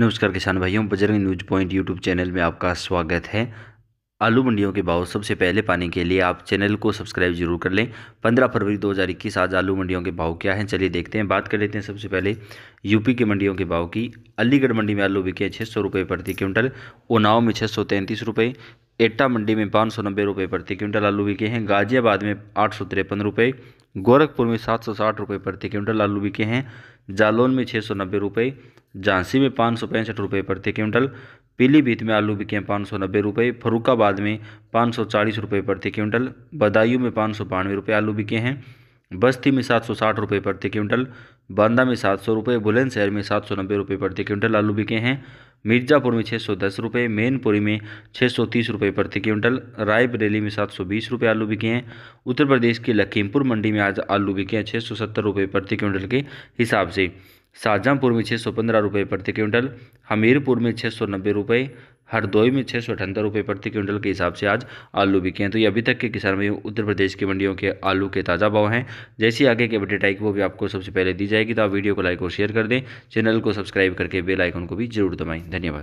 नमस्कार किसान भाइयों Bajrang news point YouTube channel में आपका स्वागत है आलू मंडियों के भाव सबसे पहले पाने के लिए आप चैनल को सब्सक्राइब जरूर कर लें 15 फरवरी 2021 आज आलू मंडियों के भाव क्या हैं चलिए देखते हैं बात कर लेते हैं सबसे पहले यूपी के मंडियों के भाव की अलीगढ़ मंडी में आलू बिके छः सौ रुपये प्रति क्विंटल उनाव में छः सौ तैंतीस रुपये एटा मंडी में पाँच सौ नब्बे रुपये प्रति क्विंटल आलू बिके हैं गाजियाबाद में आठ सौ तिरपन रुपये गोरखपुर में सात सौ साठ रुपये प्रति क्विंटल आलू बिके हैं जालौन में छः सौ नब्बे रुपये झांसी में पाँच सौ पैंसठ रुपये प्रति क्विंटल पीलीभीत में आलू बिके हैं पाँच सौ नब्बे रुपये फरुखाबाद में पाँच सौ चालीस रुपये प्रति क्विंटल बदायूं में पाँच सौ बानवे रुपये आलू बिके हैं बस्ती में सात सौ साठ रुपये प्रति क्विंटल बांदा में सात सौ रुपये बुलंदशहर में सात सौ नब्बे रुपये प्रति क्विंटल आलू बिके हैं मिर्ज़ापुर में छः सौ दस रुपये मैनपुरी में छः सौ तीस रुपये प्रति क्विंटल रायबरेली में सात सौ बीस रुपये आलू बिके हैं उत्तर प्रदेश के लखीमपुर मंडी में आज आलू बिके हैं छः सौ सत्तर रुपये प्रति क्विंटल के हिसाब से शाहजहाँपुर में छः सौ पंद्रह रुपये प्रति क्विंटल हमीरपुर में छः सौ नब्बे रुपये हरदोई में छः सौ अठहत्तर रुपये प्रति क्विंटल के हिसाब से आज आलू बिके हैं तो ये अभी तक के किसान भाई उत्तर प्रदेश की मंडियों के आलू के ताज़ा भाव हैं जैसी आगे के अपडेट आएगी वो भी आपको सबसे पहले दी जाएगी तो आप वीडियो को लाइक और शेयर कर दें चैनल को सब्सक्राइब करके बेल आइकन को भी जरूर दबाएँ धन्यवाद